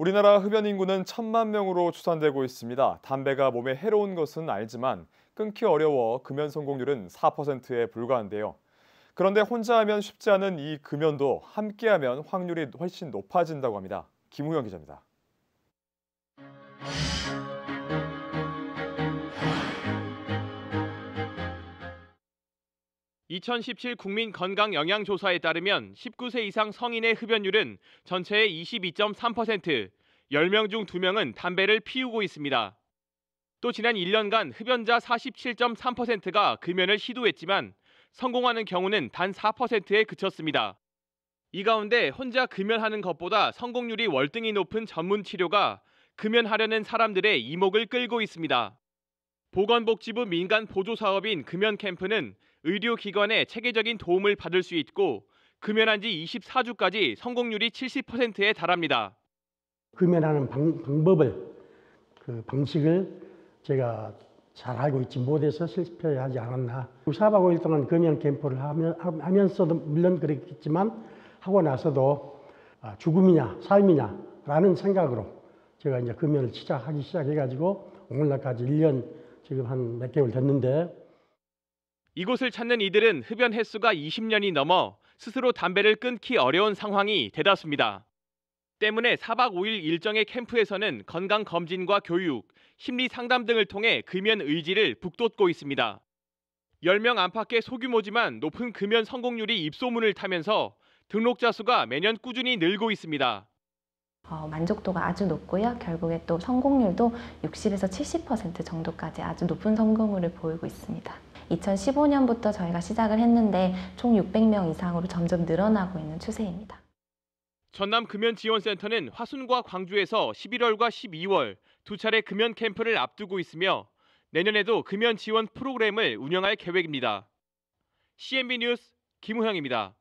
우리나라 흡연 인구는 천만 명으로 추산되고 있습니다. 담배가 몸에 해로운 것은 알지만 끊기 어려워 금연 성공률은 4%에 불과한데요. 그런데 혼자 하면 쉽지 않은 이 금연도 함께하면 확률이 훨씬 높아진다고 합니다. 김우영 기자입니다. 2017 국민 건강 영양 조사에 따르면 19세 이상 성인의 흡연율은 전체의 22.3%, 10명 중 2명은 담배를 피우고 있습니다. 또 지난 1년간 흡연자 47.3%가 금연을 시도했지만 성공하는 경우는 단 4%에 그쳤습니다. 이 가운데 혼자 금연하는 것보다 성공률이 월등히 높은 전문 치료가 금연하려는 사람들의 이목을 끌고 있습니다. 보건복지부 민간 보조 사업인 금연 캠프는 의료기관의 체계적인 도움을 받을 수 있고 금연한 지 24주까지 성공률이 70%에 달합니다. 금연하는 방, 법을그 방식을 제가 잘 알고 있지 못해서 실패하지 않았나. 사박 5일 동안 금연 캠프를 하면, 서도 물론 그랬겠지만 하고 나서도 아, 죽음이냐 삶이냐라는 생각으로 제가 이제 금연을 시작하기 시작해가지고 오늘날까지 1년 지금 한 몇 개월 됐는데 이곳을 찾는 이들은 흡연 횟수가 20년이 넘어 스스로 담배를 끊기 어려운 상황이 대다수입니다. 때문에 4박 5일 일정의 캠프에서는 건강 검진과 교육, 심리 상담 등을 통해 금연 의지를 북돋고 있습니다. 10명 안팎의 소규모지만 높은 금연 성공률이 입소문을 타면서 등록자 수가 매년 꾸준히 늘고 있습니다. 어, 만족도가 아주 높고요. 결국에 또 성공률도 60에서 70% 정도까지 아주 높은 성공률을 보이고 있습니다. 2015년부터 저희가 시작을 했는데 총 600명 이상으로 점점 늘어나고 있는 추세입니다. 전남 금연지원센터는 화순과 광주에서 11월과 12월 두 차례 금연 캠프를 앞두고 있으며 내년에도 금연 지원 프로그램을 운영할 계획입니다. CNB 뉴스 김우형입니다.